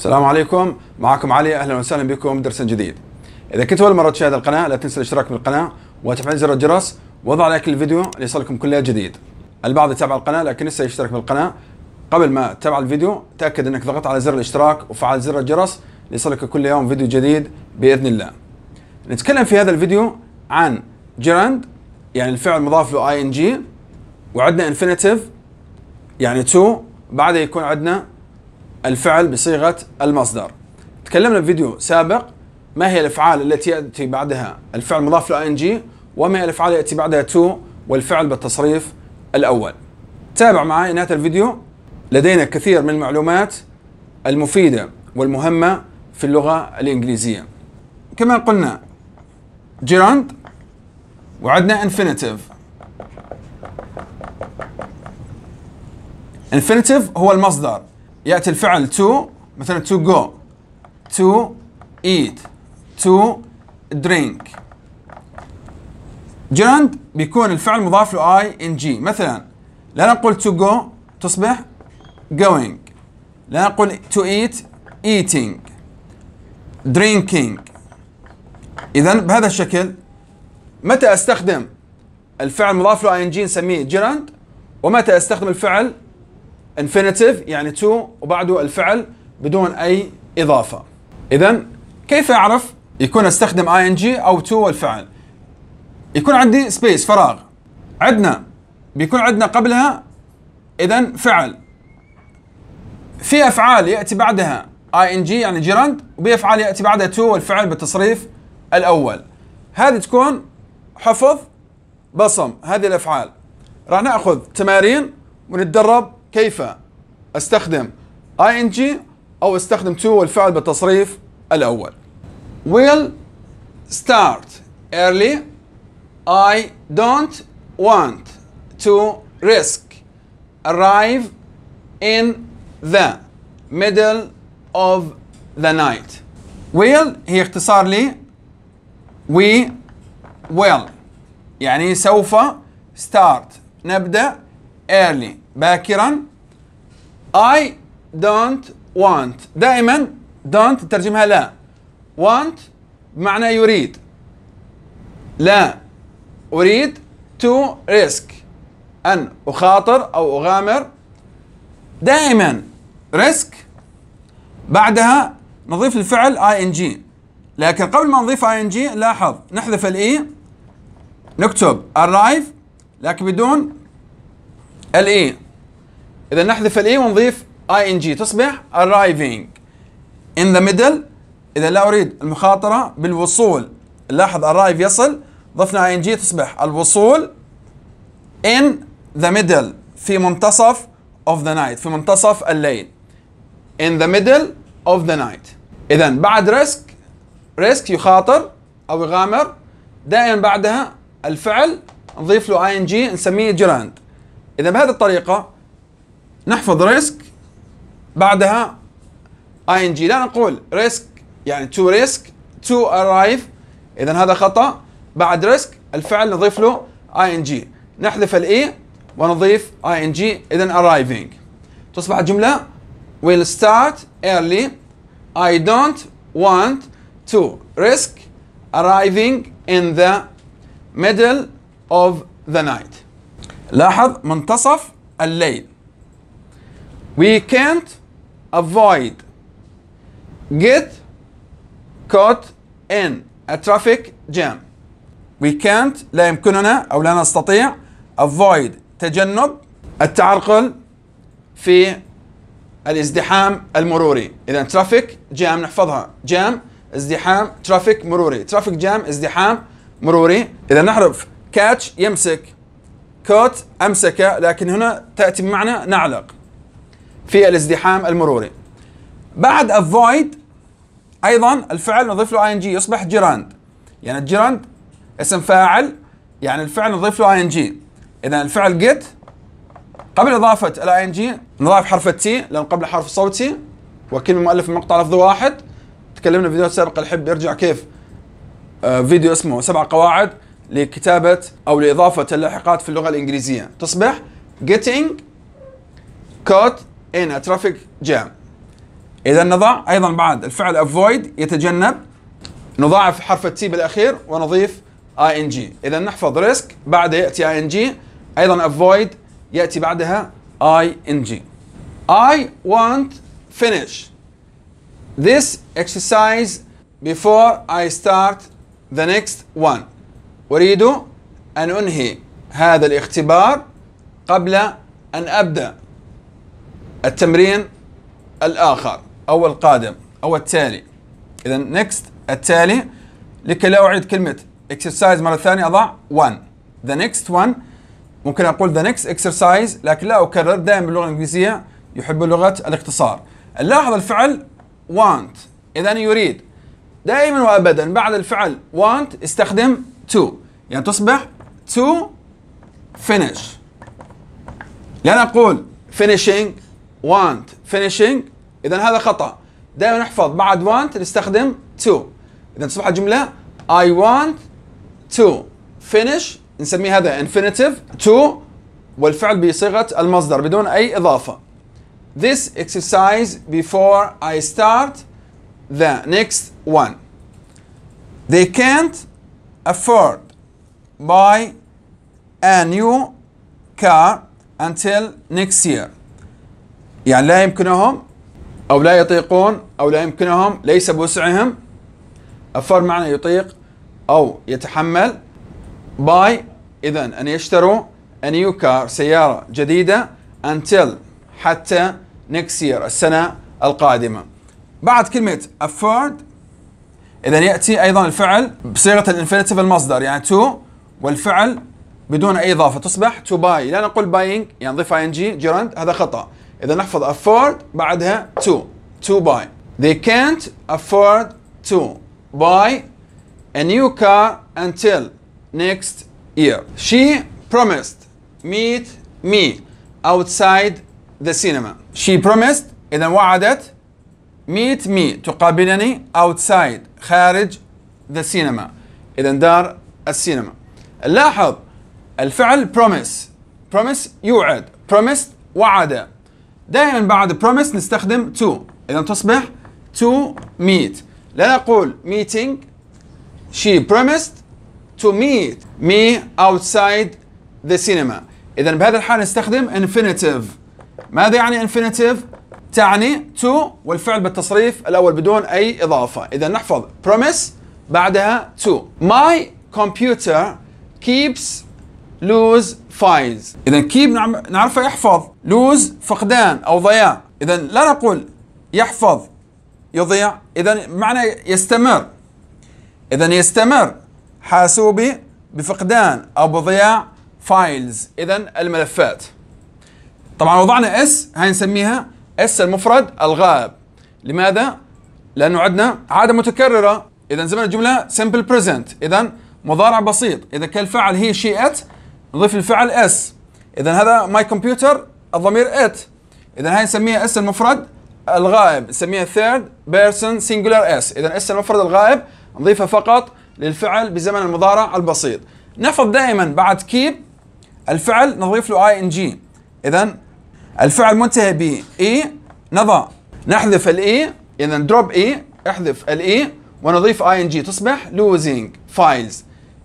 السلام عليكم معكم علي اهلا وسهلا بكم درس جديد اذا كنت اول مره تشاهد القناه لا تنسى الاشتراك بالقناه وتفعيل زر الجرس وضع لايك للفيديو ليصلكم كل جديد البعض يتابع القناه لكن لسه يشترك بالقناه قبل ما تتابع الفيديو تاكد انك ضغطت على زر الاشتراك وفعل زر الجرس ليصلك كل يوم فيديو جديد باذن الله نتكلم في هذا الفيديو عن جراند يعني الفعل مضاف له اي ان جي وعندنا انفينيتيف يعني تو بعدها يكون عندنا الفعل بصيغة المصدر تكلمنا في فيديو سابق ما هي الأفعال التي يأتي بعدها الفعل مضاف له ing وما هي الأفعال التي يأتي بعدها to والفعل بالتصريف الأول تابع معي نهاية الفيديو لدينا كثير من المعلومات المفيدة والمهمة في اللغة الإنجليزية كما قلنا جيراند وعدنا infinitive infinitive هو المصدر ياتي الفعل to مثلا to go to eat to drink جراند بيكون الفعل مضاف له اي ان جي مثلا لا نقول to go تصبح going لا نقول to eat eating drinking اذا بهذا الشكل متى استخدم الفعل مضاف له اي ان جي نسميه جراند ومتى استخدم الفعل انفينيتيف يعني to وبعده الفعل بدون أي إضافة إذا كيف أعرف يكون أستخدم ing أو to والفعل يكون عندي سبيس فراغ عندنا بيكون عندنا قبلها إذا فعل في أفعال يأتي بعدها ing يعني جيراند وفي أفعال يأتي بعدها to والفعل بالتصريف الأول هذه تكون حفظ بصم هذه الأفعال راح ناخذ تمارين ونتدرب كيف استخدم ing او استخدم to والفعل بالتصريف الاول will start early I don't want to risk arrive in the middle of the night will هي اختصار لي we will يعني سوف start نبدأ early باكرا I don't want دائما don't ترجمها لا want بمعنى يريد لا أريد to risk أن أخاطر أو أغامر دائما risk بعدها نضيف الفعل ing لكن قبل ما نضيف ing لاحظ نحذف الاي e. نكتب arrive لكن بدون الاي e. اذا نحذف الاي e ونضيف اي ان جي تصبح arriving in the middle اذا لا اريد المخاطره بالوصول لاحظ ارايف يصل ضفنا اي ان جي تصبح الوصول in the middle في منتصف of the night في منتصف الليل in the middle of the night اذا بعد ريسك ريسك يخاطر او يغامر دائما بعدها الفعل نضيف له اي ان جي نسميه جراند إذا بهذه الطريقة نحفظ ريسك بعدها ING لا نقول ريسك يعني تو ريسك تو arrive إذا هذا خطأ بعد ريسك الفعل نضيف له ING نحذف الإي e ونضيف ING إذا arriving تصبح الجملة will start early I don't want to risk arriving in the middle of the night لاحظ منتصف الليل we can't avoid get caught in a traffic jam we can't لا يمكننا أو لا نستطيع avoid تجنب التعرقل في الازدحام المروري إذا traffic jam نحفظها جام ازدحام traffic مروري traffic jam ازدحام مروري إذا نحرف catch يمسك كوت أمسك لكن هنا تأتي بمعنى نعلق في الازدحام المروري بعد افويد ايضا الفعل نضيف له اي ان جي يصبح جيراند يعني الجيراند اسم فاعل يعني الفعل نضيف له اي ان جي اذا الفعل get قبل اضافه الاي ان جي حرف التي لان قبل حرف صوتي وكلمه مؤلف من مقطع لفظ واحد تكلمنا في فيديو سابق الحب يرجع كيف آه، فيديو اسمه سبع قواعد لكتابة أو لإضافة اللاحقات في اللغة الإنجليزية تصبح getting caught in a traffic jam إذا نضع أيضا بعد الفعل avoid يتجنب نضاعف حرف التي بالأخير ونضيف ing إذا نحفظ risk بعد يأتي ing أيضا avoid يأتي بعدها ing I want finish this exercise before I start the next one أريد أن أنهي هذا الاختبار قبل أن أبدأ التمرين الآخر أو القادم أو التالي إذا next التالي لكي لا أعيد كلمة exercise مرة ثانية أضع one the next one ممكن أقول the next exercise لكن لا أكرر دائما باللغة الإنجليزية يحب لغة الاختصار نلاحظ الفعل want إذا يريد دائما وأبدا بعد الفعل want استخدم to يعني تصبح to finish لا نقول finishing want finishing إذا هذا خطأ دائما نحفظ بعد want نستخدم to إذا تصبح الجملة I want to finish نسميه هذا infinitive to والفعل بصيغة المصدر بدون أي إضافة This exercise before I start the next one They can't afford buy a new car until next year يعني لا يمكنهم أو لا يطيقون أو لا يمكنهم ليس بوسعهم afford معنى يطيق أو يتحمل buy إذا أن يشتروا a new car سيارة جديدة until حتى next year السنة القادمة بعد كلمة afford إذا يأتي أيضا الفعل بصيغة الانفينيتيف المصدر يعني تو والفعل بدون أي إضافة تصبح تو باي لا نقول باينج يعني نضيف اي ان جي جيرند هذا خطأ إذا نحفظ afford بعدها تو تو باي They can't afford to buy a new car until next year. She promised meet me outside the cinema. She promised إذا وعدت meet me تقابلني outside خارج ذا سينما اذا دار السينما لاحظ الفعل بروميس بروميس يوعد بروميس وعد دائما بعد بروميس نستخدم تو اذا تصبح to meet لا نقول meeting she promised to meet me outside the cinema إذا بهذا الحال نستخدم infinitive ماذا يعني infinitive؟ تعني to والفعل بالتصريف الأول بدون أي إضافة إذا نحفظ promise بعدها to My computer keeps lose files إذا keep نعم- نعرفه يحفظ lose فقدان أو ضياع إذا لا نقول يحفظ يضيع إذا معنى يستمر إذا يستمر حاسوبي بفقدان أو بضياع فايلز إذا الملفات طبعا وضعنا اس هاي نسميها اس المفرد الغائب لماذا؟ لأنه عندنا عادة متكررة إذا زمن الجملة سمبل بريزنت إذا مضارع بسيط إذا كان الفعل هي شي ات نضيف الفعل اس إذا هذا ماي كمبيوتر الضمير ات إذا هاي نسميها اس المفرد الغائب نسميها ثيرد بيرسون سينجولار اس إذا اس المفرد الغائب نضيفها فقط للفعل بزمن المضارع البسيط نحفظ دائما بعد كيب الفعل نضيف له اي ان جي إذا الفعل منتهي ب اي e. نضع نحذف الاي e. اذا دروب اي e. احذف الاي ونضيف اي ان جي تصبح لوزينج فايلز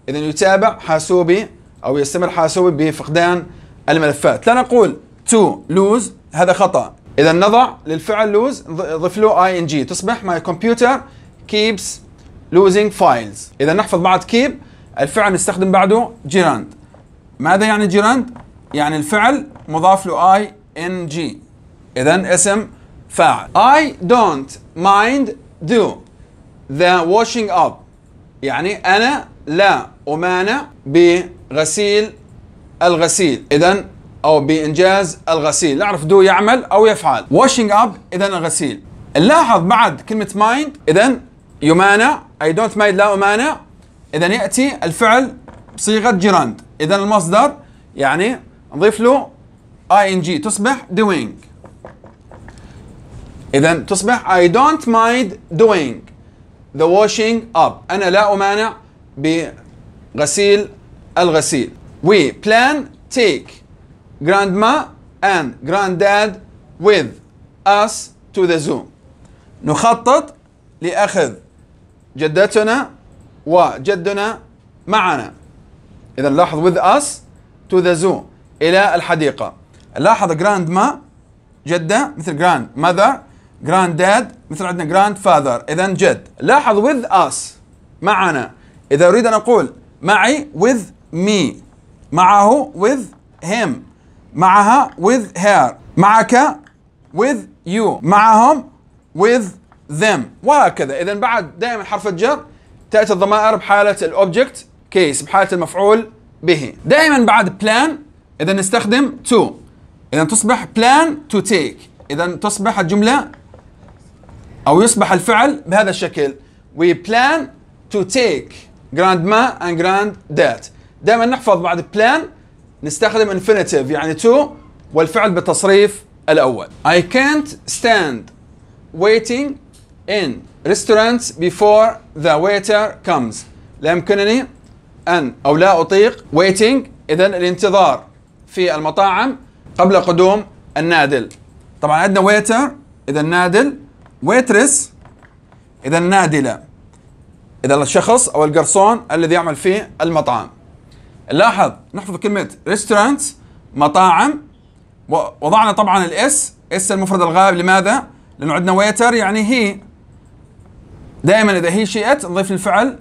اذا يتابع حاسوبي او يستمر حاسوبي بفقدان الملفات لا نقول تو لوز هذا خطا اذا نضع للفعل لوز ضف له اي ان جي تصبح ماي كمبيوتر كيبس لوزينج فايلز اذا نحفظ بعد كيب الفعل نستخدم بعده جيراند ماذا يعني جيراند يعني الفعل مضاف له اي ان اذا اسم فاعل I don't mind do the washing up يعني انا لا امانع بغسيل الغسيل اذا او بانجاز الغسيل نعرف دو يعمل او يفعل washing up اذا الغسيل نلاحظ بعد كلمه mind اذا يمانع اي don't mind لا امانع اذا ياتي الفعل بصيغه جراند اذا المصدر يعني نضيف له اي تصبح doing اذا تصبح I don't mind doing the washing up انا لا امانع بغسيل الغسيل we plan take grandma and granddad with us to the zoo نخطط لأخذ جدتنا وجدنا معنا إذا لاحظ with us to the zoo إلى الحديقة لاحظ جراند ما جدة مثل جراند ماذر جراند داد مثل عندنا جراند فاذر إذا جد لاحظ with us معنا إذا أريد أن أقول معي with me معه with him معها with her معك with you معهم with them وهكذا إذا بعد دائما حرف الجر تأتي الضمائر بحالة الأوبجكت كيس بحالة المفعول به دائما بعد بلان إذا نستخدم تو إذا تصبح plan to take إذا تصبح الجملة أو يصبح الفعل بهذا الشكل We plan to take grandma and granddad دائما نحفظ بعد plan نستخدم infinitive يعني to والفعل بالتصريف الأول I can't stand waiting in restaurants before the waiter comes لا يمكنني أن أو لا أطيق waiting إذا الانتظار في المطاعم قبل قدوم النادل طبعا عندنا ويتر اذا النادل ويترس اذا النادله اذا الشخص او القرصون الذي يعمل في المطعم نلاحظ نحفظ كلمه ريستورانت مطاعم وضعنا طبعا الاس اس المفرد الغائب لماذا لانه عندنا ويتر يعني هي دائما اذا هي شئت نضيف الفعل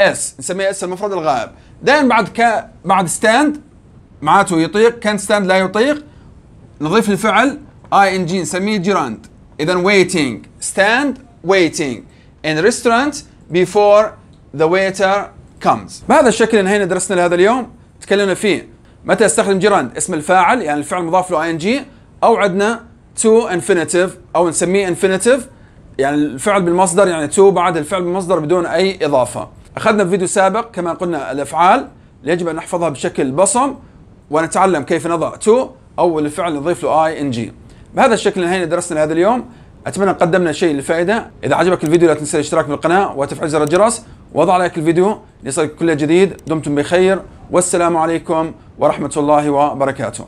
اس نسميها اس المفرد الغائب دائما بعد ك... بعد ستاند معناته يطيق كان ستاند لا يطيق نضيف الفعل اي ان جي نسميه جيراند اذا waiting stand waiting in restaurant before the waiter comes بهذا الشكل انهينا درسنا لهذا اليوم تكلمنا فيه متى استخدم جيراند اسم الفاعل يعني الفعل المضاف له اي ان جي او عندنا تو انفينيتيف او نسميه انفينيتيف يعني الفعل بالمصدر يعني تو بعد الفعل بالمصدر بدون اي اضافه اخذنا في فيديو سابق كما قلنا الافعال يجب ان نحفظها بشكل بصم ونتعلم كيف نضع تو او الفعل نضيف له اي ان جي بهذا الشكل انهينا درسنا لهذا اليوم اتمنى قدمنا شيء للفائده اذا عجبك الفيديو لا تنسى الاشتراك بالقناه وتفعيل زر الجرس وضع لايك الفيديو ليصلك كل جديد دمتم بخير والسلام عليكم ورحمه الله وبركاته